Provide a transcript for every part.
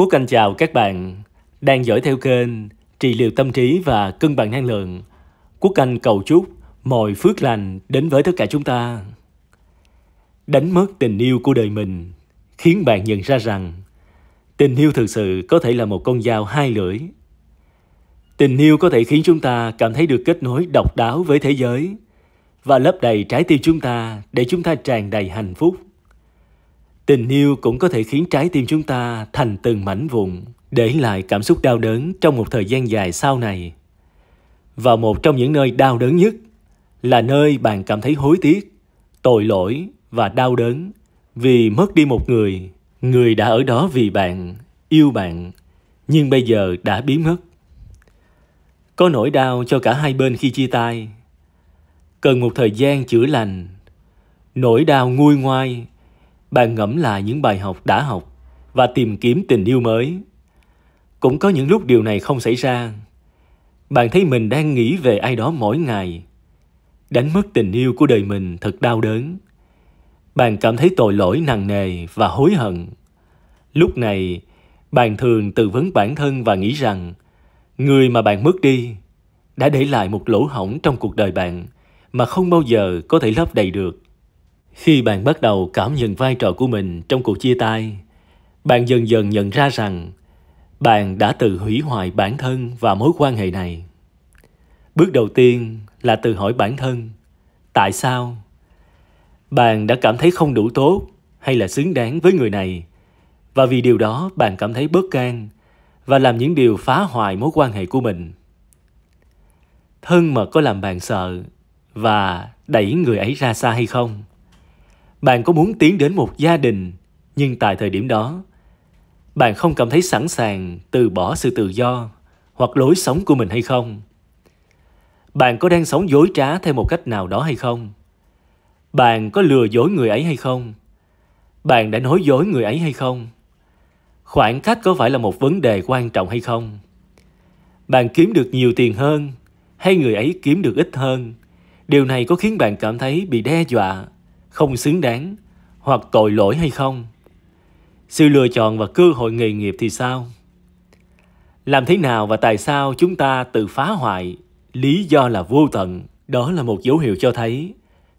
Quốc Anh chào các bạn đang dõi theo kênh Trị liệu tâm trí và cân bằng năng lượng. Quốc Anh cầu chúc mọi phước lành đến với tất cả chúng ta. Đánh mất tình yêu của đời mình khiến bạn nhận ra rằng tình yêu thực sự có thể là một con dao hai lưỡi. Tình yêu có thể khiến chúng ta cảm thấy được kết nối độc đáo với thế giới và lấp đầy trái tim chúng ta để chúng ta tràn đầy hạnh phúc – Tình yêu cũng có thể khiến trái tim chúng ta thành từng mảnh vụn, để lại cảm xúc đau đớn trong một thời gian dài sau này. Và một trong những nơi đau đớn nhất là nơi bạn cảm thấy hối tiếc, tội lỗi và đau đớn vì mất đi một người, người đã ở đó vì bạn, yêu bạn, nhưng bây giờ đã biến mất. Có nỗi đau cho cả hai bên khi chia tay. Cần một thời gian chữa lành. Nỗi đau nguôi ngoai bạn ngẫm lại những bài học đã học và tìm kiếm tình yêu mới cũng có những lúc điều này không xảy ra bạn thấy mình đang nghĩ về ai đó mỗi ngày đánh mất tình yêu của đời mình thật đau đớn bạn cảm thấy tội lỗi nặng nề và hối hận lúc này bạn thường tự vấn bản thân và nghĩ rằng người mà bạn mất đi đã để lại một lỗ hổng trong cuộc đời bạn mà không bao giờ có thể lấp đầy được khi bạn bắt đầu cảm nhận vai trò của mình trong cuộc chia tay, bạn dần dần nhận ra rằng bạn đã tự hủy hoại bản thân và mối quan hệ này. Bước đầu tiên là tự hỏi bản thân, tại sao bạn đã cảm thấy không đủ tốt hay là xứng đáng với người này và vì điều đó bạn cảm thấy bất an và làm những điều phá hoại mối quan hệ của mình. Thân mật có làm bạn sợ và đẩy người ấy ra xa hay không? bạn có muốn tiến đến một gia đình nhưng tại thời điểm đó bạn không cảm thấy sẵn sàng từ bỏ sự tự do hoặc lối sống của mình hay không bạn có đang sống dối trá theo một cách nào đó hay không bạn có lừa dối người ấy hay không bạn đã nói dối người ấy hay không khoảng cách có phải là một vấn đề quan trọng hay không bạn kiếm được nhiều tiền hơn hay người ấy kiếm được ít hơn điều này có khiến bạn cảm thấy bị đe dọa không xứng đáng hoặc tội lỗi hay không? Sự lựa chọn và cơ hội nghề nghiệp thì sao? Làm thế nào và tại sao chúng ta tự phá hoại? Lý do là vô tận, đó là một dấu hiệu cho thấy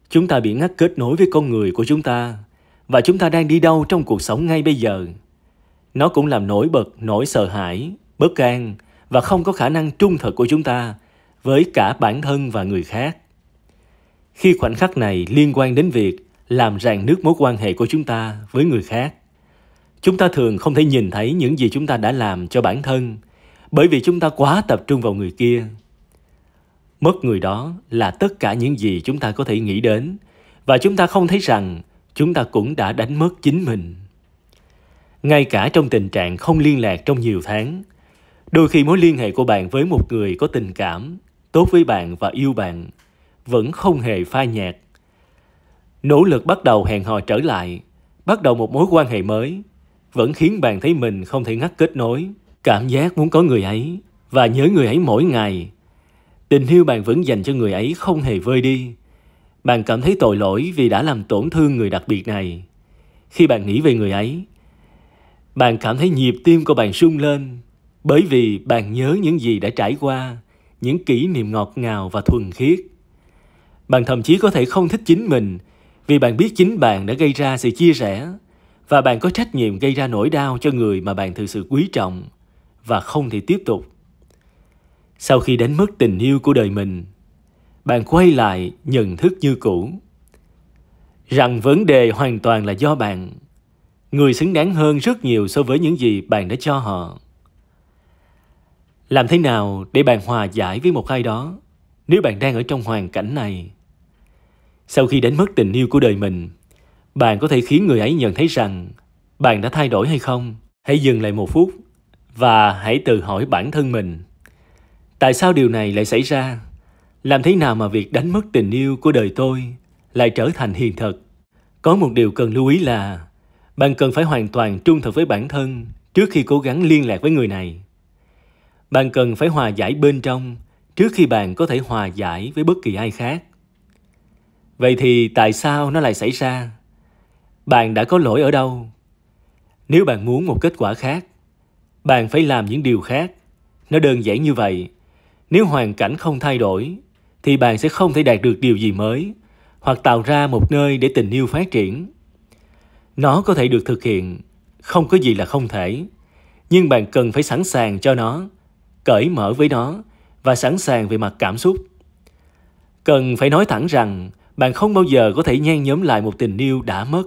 chúng ta bị ngắt kết nối với con người của chúng ta và chúng ta đang đi đâu trong cuộc sống ngay bây giờ. Nó cũng làm nổi bật nỗi sợ hãi, bất an và không có khả năng trung thực của chúng ta với cả bản thân và người khác khi khoảnh khắc này liên quan đến việc làm rạn nước mối quan hệ của chúng ta với người khác chúng ta thường không thể nhìn thấy những gì chúng ta đã làm cho bản thân bởi vì chúng ta quá tập trung vào người kia mất người đó là tất cả những gì chúng ta có thể nghĩ đến và chúng ta không thấy rằng chúng ta cũng đã đánh mất chính mình ngay cả trong tình trạng không liên lạc trong nhiều tháng đôi khi mối liên hệ của bạn với một người có tình cảm tốt với bạn và yêu bạn vẫn không hề phai nhạt. Nỗ lực bắt đầu hẹn hò trở lại, bắt đầu một mối quan hệ mới, vẫn khiến bạn thấy mình không thể ngắt kết nối, cảm giác muốn có người ấy và nhớ người ấy mỗi ngày. Tình yêu bạn vẫn dành cho người ấy không hề vơi đi. Bạn cảm thấy tội lỗi vì đã làm tổn thương người đặc biệt này. Khi bạn nghĩ về người ấy, bạn cảm thấy nhịp tim của bạn sung lên bởi vì bạn nhớ những gì đã trải qua, những kỷ niệm ngọt ngào và thuần khiết. Bạn thậm chí có thể không thích chính mình vì bạn biết chính bạn đã gây ra sự chia rẽ và bạn có trách nhiệm gây ra nỗi đau cho người mà bạn thực sự quý trọng và không thể tiếp tục. Sau khi đánh mất tình yêu của đời mình, bạn quay lại nhận thức như cũ rằng vấn đề hoàn toàn là do bạn người xứng đáng hơn rất nhiều so với những gì bạn đã cho họ làm thế nào để bạn hòa giải với một ai đó nếu bạn đang ở trong hoàn cảnh này sau khi đánh mất tình yêu của đời mình, bạn có thể khiến người ấy nhận thấy rằng bạn đã thay đổi hay không. Hãy dừng lại một phút và hãy tự hỏi bản thân mình. Tại sao điều này lại xảy ra? Làm thế nào mà việc đánh mất tình yêu của đời tôi lại trở thành hiện thực? Có một điều cần lưu ý là bạn cần phải hoàn toàn trung thực với bản thân trước khi cố gắng liên lạc với người này. Bạn cần phải hòa giải bên trong trước khi bạn có thể hòa giải với bất kỳ ai khác. Vậy thì tại sao nó lại xảy ra? Bạn đã có lỗi ở đâu? Nếu bạn muốn một kết quả khác, bạn phải làm những điều khác. Nó đơn giản như vậy. Nếu hoàn cảnh không thay đổi, thì bạn sẽ không thể đạt được điều gì mới hoặc tạo ra một nơi để tình yêu phát triển. Nó có thể được thực hiện, không có gì là không thể. Nhưng bạn cần phải sẵn sàng cho nó, cởi mở với nó và sẵn sàng về mặt cảm xúc. Cần phải nói thẳng rằng bạn không bao giờ có thể nhen nhóm lại một tình yêu đã mất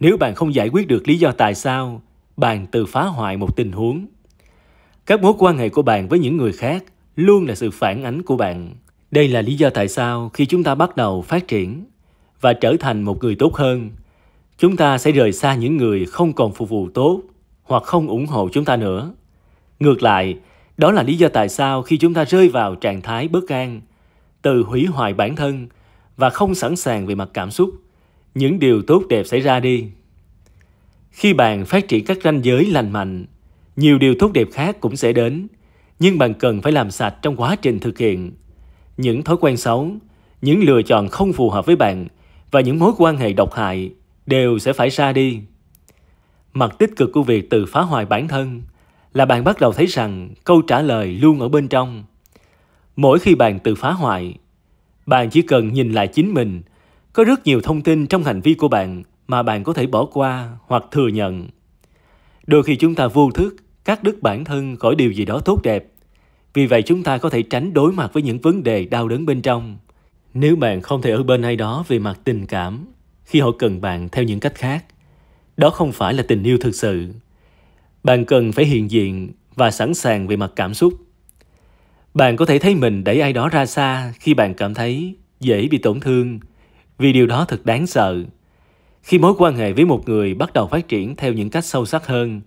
nếu bạn không giải quyết được lý do tại sao bạn tự phá hoại một tình huống. Các mối quan hệ của bạn với những người khác luôn là sự phản ánh của bạn. Đây là lý do tại sao khi chúng ta bắt đầu phát triển và trở thành một người tốt hơn, chúng ta sẽ rời xa những người không còn phục vụ tốt hoặc không ủng hộ chúng ta nữa. Ngược lại, đó là lý do tại sao khi chúng ta rơi vào trạng thái bất an, tự hủy hoại bản thân và không sẵn sàng về mặt cảm xúc, những điều tốt đẹp xảy ra đi. Khi bạn phát triển các ranh giới lành mạnh, nhiều điều tốt đẹp khác cũng sẽ đến, nhưng bạn cần phải làm sạch trong quá trình thực hiện. Những thói quen xấu, những lựa chọn không phù hợp với bạn và những mối quan hệ độc hại đều sẽ phải ra đi. Mặt tích cực của việc từ phá hoại bản thân là bạn bắt đầu thấy rằng câu trả lời luôn ở bên trong. Mỗi khi bạn tự phá hoại, bạn chỉ cần nhìn lại chính mình. Có rất nhiều thông tin trong hành vi của bạn mà bạn có thể bỏ qua hoặc thừa nhận. Đôi khi chúng ta vô thức cắt đứt bản thân khỏi điều gì đó tốt đẹp. Vì vậy chúng ta có thể tránh đối mặt với những vấn đề đau đớn bên trong. Nếu bạn không thể ở bên ai đó về mặt tình cảm, khi họ cần bạn theo những cách khác, đó không phải là tình yêu thực sự. Bạn cần phải hiện diện và sẵn sàng về mặt cảm xúc. Bạn có thể thấy mình đẩy ai đó ra xa khi bạn cảm thấy dễ bị tổn thương, vì điều đó thật đáng sợ. Khi mối quan hệ với một người bắt đầu phát triển theo những cách sâu sắc hơn,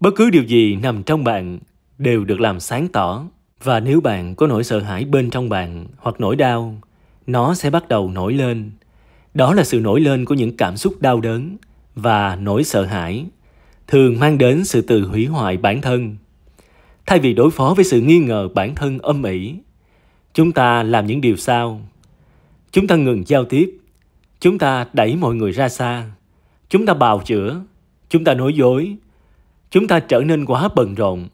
bất cứ điều gì nằm trong bạn đều được làm sáng tỏ. Và nếu bạn có nỗi sợ hãi bên trong bạn hoặc nỗi đau, nó sẽ bắt đầu nổi lên. Đó là sự nổi lên của những cảm xúc đau đớn và nỗi sợ hãi, thường mang đến sự tự hủy hoại bản thân thay vì đối phó với sự nghi ngờ bản thân âm ỉ. Chúng ta làm những điều sau. Chúng ta ngừng giao tiếp. Chúng ta đẩy mọi người ra xa. Chúng ta bào chữa. Chúng ta nói dối. Chúng ta trở nên quá bận rộn.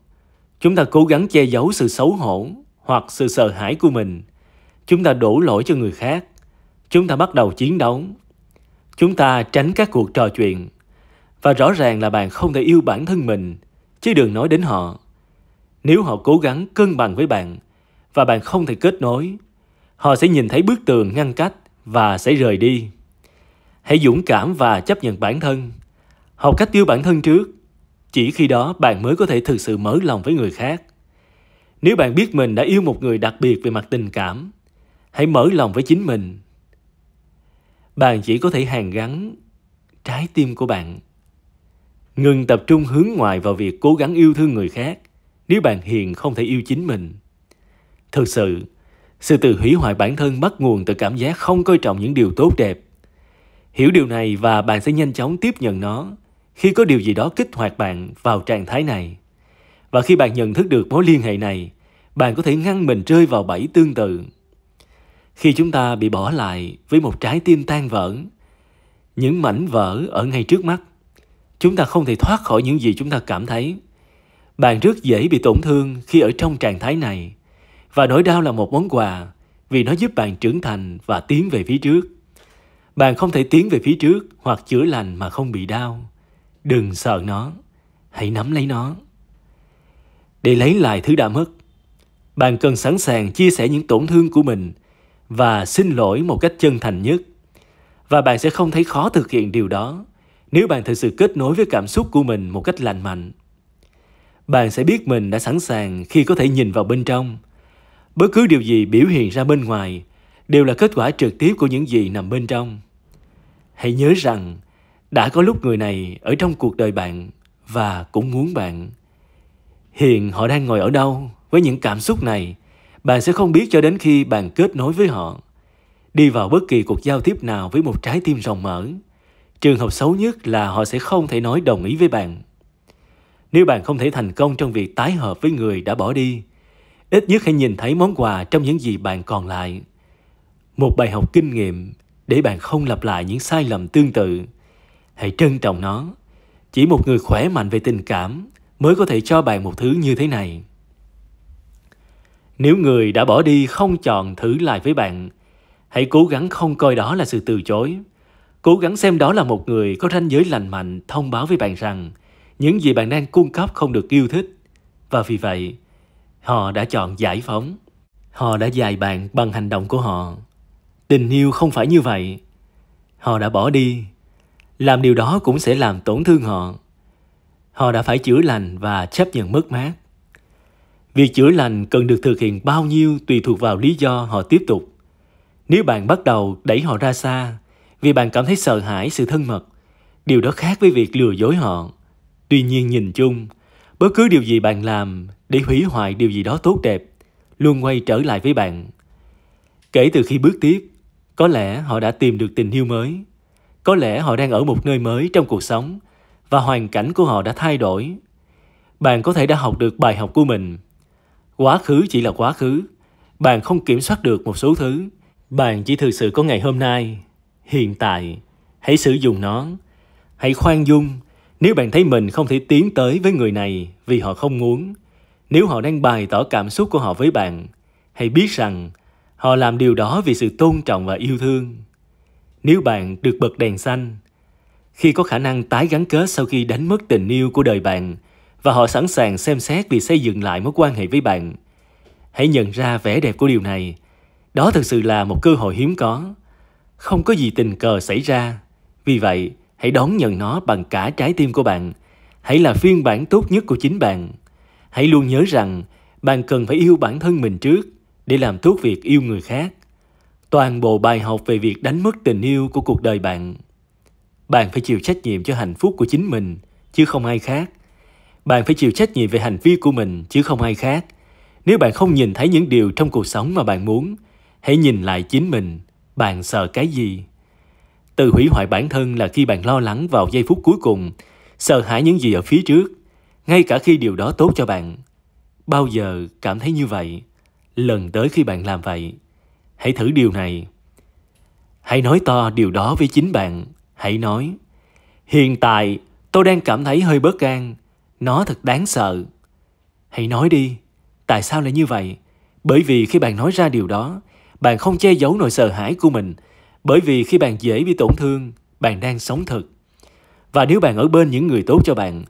Chúng ta cố gắng che giấu sự xấu hổ hoặc sự sợ hãi của mình. Chúng ta đổ lỗi cho người khác. Chúng ta bắt đầu chiến đấu. Chúng ta tránh các cuộc trò chuyện. Và rõ ràng là bạn không thể yêu bản thân mình, chứ đừng nói đến họ nếu họ cố gắng cân bằng với bạn và bạn không thể kết nối họ sẽ nhìn thấy bức tường ngăn cách và sẽ rời đi hãy dũng cảm và chấp nhận bản thân học cách yêu bản thân trước chỉ khi đó bạn mới có thể thực sự mở lòng với người khác nếu bạn biết mình đã yêu một người đặc biệt về mặt tình cảm hãy mở lòng với chính mình bạn chỉ có thể hàn gắn trái tim của bạn ngừng tập trung hướng ngoài vào việc cố gắng yêu thương người khác nếu bạn hiền không thể yêu chính mình. Thực sự, sự tự hủy hoại bản thân bắt nguồn từ cảm giác không coi trọng những điều tốt đẹp. Hiểu điều này và bạn sẽ nhanh chóng tiếp nhận nó khi có điều gì đó kích hoạt bạn vào trạng thái này. Và khi bạn nhận thức được mối liên hệ này, bạn có thể ngăn mình rơi vào bẫy tương tự. Khi chúng ta bị bỏ lại với một trái tim tan vỡ, những mảnh vỡ ở ngay trước mắt, chúng ta không thể thoát khỏi những gì chúng ta cảm thấy bạn rất dễ bị tổn thương khi ở trong trạng thái này. Và nỗi đau là một món quà vì nó giúp bạn trưởng thành và tiến về phía trước. Bạn không thể tiến về phía trước hoặc chữa lành mà không bị đau. Đừng sợ nó, hãy nắm lấy nó. Để lấy lại thứ đã mất, bạn cần sẵn sàng chia sẻ những tổn thương của mình và xin lỗi một cách chân thành nhất. Và bạn sẽ không thấy khó thực hiện điều đó nếu bạn thực sự kết nối với cảm xúc của mình một cách lành mạnh bạn sẽ biết mình đã sẵn sàng khi có thể nhìn vào bên trong. Bất cứ điều gì biểu hiện ra bên ngoài đều là kết quả trực tiếp của những gì nằm bên trong. Hãy nhớ rằng đã có lúc người này ở trong cuộc đời bạn và cũng muốn bạn. Hiện họ đang ngồi ở đâu với những cảm xúc này, bạn sẽ không biết cho đến khi bạn kết nối với họ. Đi vào bất kỳ cuộc giao tiếp nào với một trái tim rộng mở, trường hợp xấu nhất là họ sẽ không thể nói đồng ý với bạn nếu bạn không thể thành công trong việc tái hợp với người đã bỏ đi, ít nhất hãy nhìn thấy món quà trong những gì bạn còn lại. Một bài học kinh nghiệm để bạn không lặp lại những sai lầm tương tự. Hãy trân trọng nó. Chỉ một người khỏe mạnh về tình cảm mới có thể cho bạn một thứ như thế này. Nếu người đã bỏ đi không chọn thử lại với bạn, hãy cố gắng không coi đó là sự từ chối. Cố gắng xem đó là một người có ranh giới lành mạnh thông báo với bạn rằng – những gì bạn đang cung cấp không được yêu thích và vì vậy họ đã chọn giải phóng họ đã dạy bạn bằng hành động của họ tình yêu không phải như vậy họ đã bỏ đi làm điều đó cũng sẽ làm tổn thương họ họ đã phải chữa lành và chấp nhận mất mát việc chữa lành cần được thực hiện bao nhiêu tùy thuộc vào lý do họ tiếp tục nếu bạn bắt đầu đẩy họ ra xa vì bạn cảm thấy sợ hãi sự thân mật điều đó khác với việc lừa dối họ Tuy nhiên nhìn chung, bất cứ điều gì bạn làm để hủy hoại điều gì đó tốt đẹp luôn quay trở lại với bạn. Kể từ khi bước tiếp, có lẽ họ đã tìm được tình yêu mới. Có lẽ họ đang ở một nơi mới trong cuộc sống và hoàn cảnh của họ đã thay đổi. Bạn có thể đã học được bài học của mình. Quá khứ chỉ là quá khứ. Bạn không kiểm soát được một số thứ. Bạn chỉ thực sự có ngày hôm nay, hiện tại. Hãy sử dụng nó. Hãy khoan dung nếu bạn thấy mình không thể tiến tới với người này vì họ không muốn, nếu họ đang bày tỏ cảm xúc của họ với bạn, hãy biết rằng họ làm điều đó vì sự tôn trọng và yêu thương. Nếu bạn được bật đèn xanh, khi có khả năng tái gắn kết sau khi đánh mất tình yêu của đời bạn và họ sẵn sàng xem xét việc xây dựng lại mối quan hệ với bạn, hãy nhận ra vẻ đẹp của điều này. Đó thực sự là một cơ hội hiếm có. Không có gì tình cờ xảy ra. Vì vậy, Hãy đón nhận nó bằng cả trái tim của bạn. Hãy là phiên bản tốt nhất của chính bạn. Hãy luôn nhớ rằng bạn cần phải yêu bản thân mình trước để làm tốt việc yêu người khác. Toàn bộ bài học về việc đánh mất tình yêu của cuộc đời bạn. Bạn phải chịu trách nhiệm cho hạnh phúc của chính mình, chứ không ai khác. Bạn phải chịu trách nhiệm về hành vi của mình, chứ không ai khác. Nếu bạn không nhìn thấy những điều trong cuộc sống mà bạn muốn, hãy nhìn lại chính mình, bạn sợ cái gì? Từ hủy hoại bản thân là khi bạn lo lắng vào giây phút cuối cùng, sợ hãi những gì ở phía trước, ngay cả khi điều đó tốt cho bạn. Bao giờ cảm thấy như vậy? Lần tới khi bạn làm vậy, hãy thử điều này. Hãy nói to điều đó với chính bạn. Hãy nói, hiện tại tôi đang cảm thấy hơi bớt gan. Nó thật đáng sợ. Hãy nói đi, tại sao lại như vậy? Bởi vì khi bạn nói ra điều đó, bạn không che giấu nỗi sợ hãi của mình bởi vì khi bạn dễ bị tổn thương, bạn đang sống thật. Và nếu bạn ở bên những người tốt cho bạn,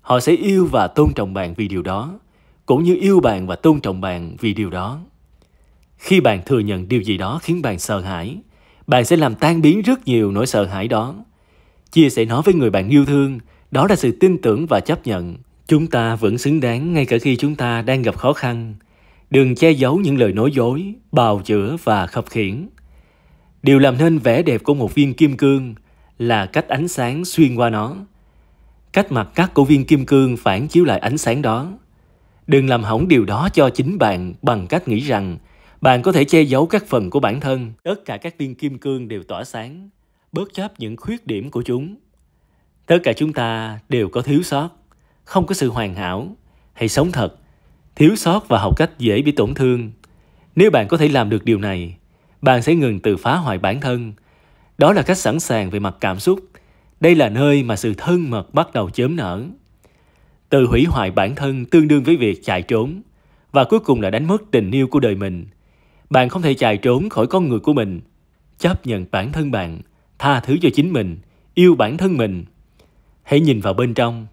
họ sẽ yêu và tôn trọng bạn vì điều đó, cũng như yêu bạn và tôn trọng bạn vì điều đó. Khi bạn thừa nhận điều gì đó khiến bạn sợ hãi, bạn sẽ làm tan biến rất nhiều nỗi sợ hãi đó. Chia sẻ nó với người bạn yêu thương, đó là sự tin tưởng và chấp nhận. Chúng ta vẫn xứng đáng ngay cả khi chúng ta đang gặp khó khăn. Đừng che giấu những lời nói dối, bào chữa và khập khiển. Điều làm nên vẻ đẹp của một viên kim cương là cách ánh sáng xuyên qua nó. Cách mặt cắt của viên kim cương phản chiếu lại ánh sáng đó. Đừng làm hỏng điều đó cho chính bạn bằng cách nghĩ rằng bạn có thể che giấu các phần của bản thân. Tất cả các viên kim cương đều tỏa sáng, bớt chấp những khuyết điểm của chúng. Tất cả chúng ta đều có thiếu sót, không có sự hoàn hảo. Hãy sống thật, thiếu sót và học cách dễ bị tổn thương. Nếu bạn có thể làm được điều này, bạn sẽ ngừng tự phá hoại bản thân. Đó là cách sẵn sàng về mặt cảm xúc. Đây là nơi mà sự thân mật bắt đầu chớm nở. Tự hủy hoại bản thân tương đương với việc chạy trốn và cuối cùng là đánh mất tình yêu của đời mình. Bạn không thể chạy trốn khỏi con người của mình. Chấp nhận bản thân bạn, tha thứ cho chính mình, yêu bản thân mình. Hãy nhìn vào bên trong.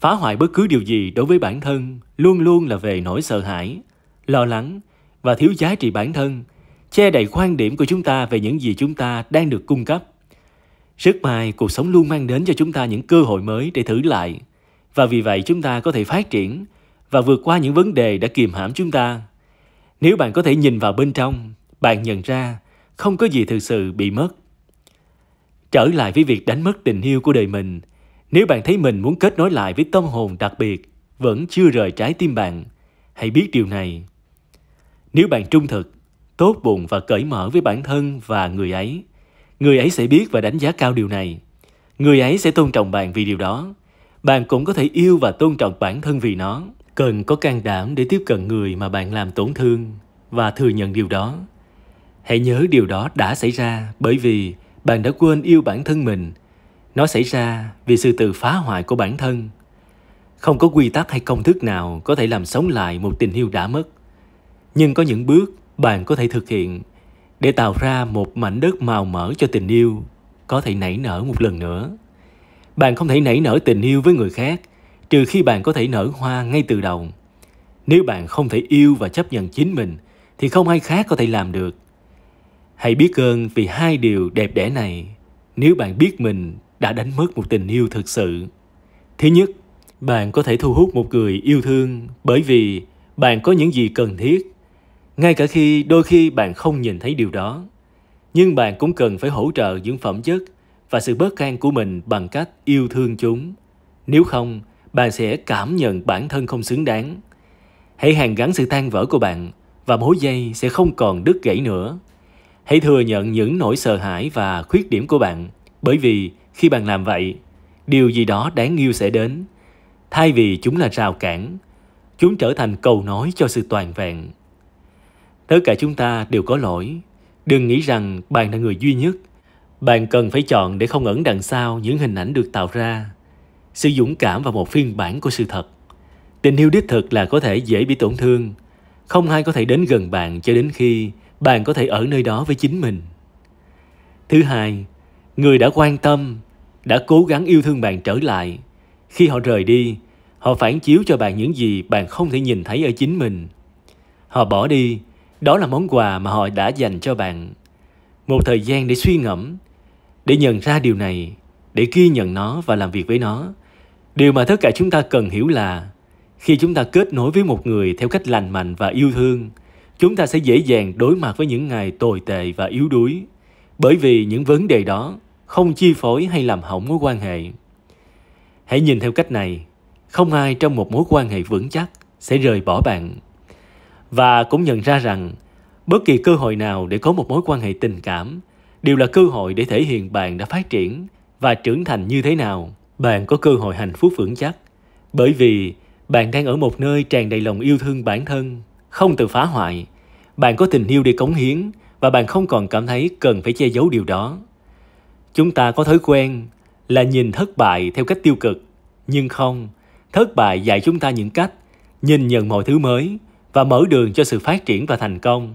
Phá hoại bất cứ điều gì đối với bản thân luôn luôn là về nỗi sợ hãi, lo lắng và thiếu giá trị bản thân – che đậy quan điểm của chúng ta về những gì chúng ta đang được cung cấp. Rất may, cuộc sống luôn mang đến cho chúng ta những cơ hội mới để thử lại. Và vì vậy chúng ta có thể phát triển và vượt qua những vấn đề đã kìm hãm chúng ta. Nếu bạn có thể nhìn vào bên trong, bạn nhận ra không có gì thực sự bị mất. Trở lại với việc đánh mất tình yêu của đời mình, nếu bạn thấy mình muốn kết nối lại với tâm hồn đặc biệt vẫn chưa rời trái tim bạn, hãy biết điều này. Nếu bạn trung thực, tốt bụng và cởi mở với bản thân và người ấy người ấy sẽ biết và đánh giá cao điều này người ấy sẽ tôn trọng bạn vì điều đó bạn cũng có thể yêu và tôn trọng bản thân vì nó cần có can đảm để tiếp cận người mà bạn làm tổn thương và thừa nhận điều đó hãy nhớ điều đó đã xảy ra bởi vì bạn đã quên yêu bản thân mình nó xảy ra vì sự tự phá hoại của bản thân không có quy tắc hay công thức nào có thể làm sống lại một tình yêu đã mất nhưng có những bước bạn có thể thực hiện để tạo ra một mảnh đất màu mỡ cho tình yêu có thể nảy nở một lần nữa bạn không thể nảy nở tình yêu với người khác trừ khi bạn có thể nở hoa ngay từ đầu nếu bạn không thể yêu và chấp nhận chính mình thì không ai khác có thể làm được hãy biết ơn vì hai điều đẹp đẽ này nếu bạn biết mình đã đánh mất một tình yêu thực sự thứ nhất bạn có thể thu hút một người yêu thương bởi vì bạn có những gì cần thiết ngay cả khi đôi khi bạn không nhìn thấy điều đó nhưng bạn cũng cần phải hỗ trợ những phẩm chất và sự bớt khen của mình bằng cách yêu thương chúng nếu không bạn sẽ cảm nhận bản thân không xứng đáng hãy hàn gắn sự tan vỡ của bạn và mối dây sẽ không còn đứt gãy nữa hãy thừa nhận những nỗi sợ hãi và khuyết điểm của bạn bởi vì khi bạn làm vậy điều gì đó đáng yêu sẽ đến thay vì chúng là rào cản chúng trở thành cầu nối cho sự toàn vẹn Tất cả chúng ta đều có lỗi. Đừng nghĩ rằng bạn là người duy nhất. Bạn cần phải chọn để không ẩn đằng sau những hình ảnh được tạo ra. Sự dũng cảm và một phiên bản của sự thật. Tình yêu đích thực là có thể dễ bị tổn thương. Không ai có thể đến gần bạn cho đến khi bạn có thể ở nơi đó với chính mình. Thứ hai, người đã quan tâm, đã cố gắng yêu thương bạn trở lại. Khi họ rời đi, họ phản chiếu cho bạn những gì bạn không thể nhìn thấy ở chính mình. Họ bỏ đi đó là món quà mà họ đã dành cho bạn. Một thời gian để suy ngẫm, để nhận ra điều này, để ghi nhận nó và làm việc với nó. Điều mà tất cả chúng ta cần hiểu là khi chúng ta kết nối với một người theo cách lành mạnh và yêu thương, chúng ta sẽ dễ dàng đối mặt với những ngày tồi tệ và yếu đuối, bởi vì những vấn đề đó không chi phối hay làm hỏng mối quan hệ. Hãy nhìn theo cách này, không ai trong một mối quan hệ vững chắc sẽ rời bỏ bạn và cũng nhận ra rằng bất kỳ cơ hội nào để có một mối quan hệ tình cảm đều là cơ hội để thể hiện bạn đã phát triển và trưởng thành như thế nào bạn có cơ hội hạnh phúc vững chắc bởi vì bạn đang ở một nơi tràn đầy lòng yêu thương bản thân không tự phá hoại bạn có tình yêu để cống hiến và bạn không còn cảm thấy cần phải che giấu điều đó chúng ta có thói quen là nhìn thất bại theo cách tiêu cực nhưng không thất bại dạy chúng ta những cách nhìn nhận mọi thứ mới và mở đường cho sự phát triển và thành công.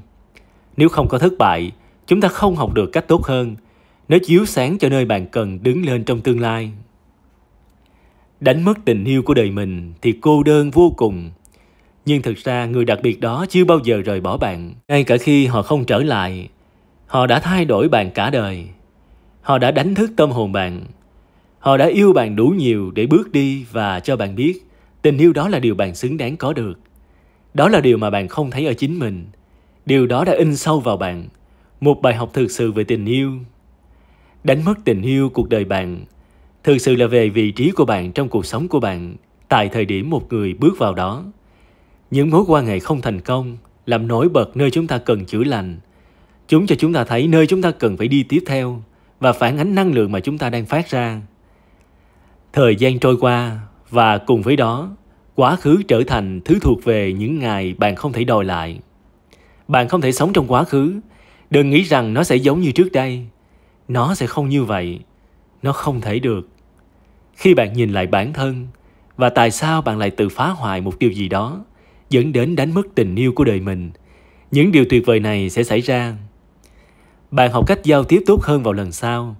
Nếu không có thất bại, chúng ta không học được cách tốt hơn, nó chiếu sáng cho nơi bạn cần đứng lên trong tương lai. Đánh mất tình yêu của đời mình thì cô đơn vô cùng. Nhưng thực ra người đặc biệt đó chưa bao giờ rời bỏ bạn. Ngay cả khi họ không trở lại, họ đã thay đổi bạn cả đời. Họ đã đánh thức tâm hồn bạn. Họ đã yêu bạn đủ nhiều để bước đi và cho bạn biết tình yêu đó là điều bạn xứng đáng có được đó là điều mà bạn không thấy ở chính mình điều đó đã in sâu vào bạn một bài học thực sự về tình yêu đánh mất tình yêu cuộc đời bạn thực sự là về vị trí của bạn trong cuộc sống của bạn tại thời điểm một người bước vào đó những mối quan hệ không thành công làm nổi bật nơi chúng ta cần chữa lành chúng cho chúng ta thấy nơi chúng ta cần phải đi tiếp theo và phản ánh năng lượng mà chúng ta đang phát ra thời gian trôi qua và cùng với đó quá khứ trở thành thứ thuộc về những ngày bạn không thể đòi lại bạn không thể sống trong quá khứ đừng nghĩ rằng nó sẽ giống như trước đây nó sẽ không như vậy nó không thể được khi bạn nhìn lại bản thân và tại sao bạn lại tự phá hoại một điều gì đó dẫn đến đánh mất tình yêu của đời mình những điều tuyệt vời này sẽ xảy ra bạn học cách giao tiếp tốt hơn vào lần sau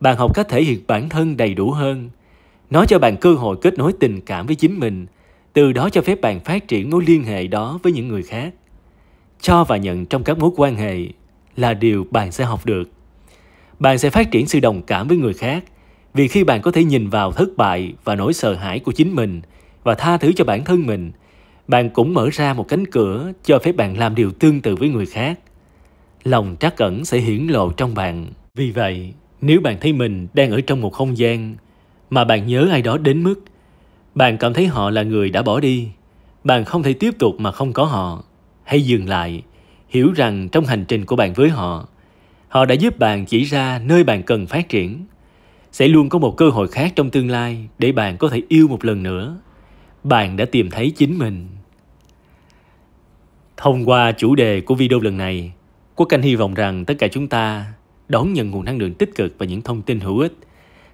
bạn học cách thể hiện bản thân đầy đủ hơn nó cho bạn cơ hội kết nối tình cảm với chính mình từ đó cho phép bạn phát triển mối liên hệ đó với những người khác cho và nhận trong các mối quan hệ là điều bạn sẽ học được bạn sẽ phát triển sự đồng cảm với người khác vì khi bạn có thể nhìn vào thất bại và nỗi sợ hãi của chính mình và tha thứ cho bản thân mình bạn cũng mở ra một cánh cửa cho phép bạn làm điều tương tự với người khác lòng trắc ẩn sẽ hiển lộ trong bạn vì vậy nếu bạn thấy mình đang ở trong một không gian mà bạn nhớ ai đó đến mức bạn cảm thấy họ là người đã bỏ đi. Bạn không thể tiếp tục mà không có họ. Hãy dừng lại, hiểu rằng trong hành trình của bạn với họ, họ đã giúp bạn chỉ ra nơi bạn cần phát triển. Sẽ luôn có một cơ hội khác trong tương lai để bạn có thể yêu một lần nữa. Bạn đã tìm thấy chính mình. Thông qua chủ đề của video lần này, Quốc canh hy vọng rằng tất cả chúng ta đón nhận nguồn năng lượng tích cực và những thông tin hữu ích –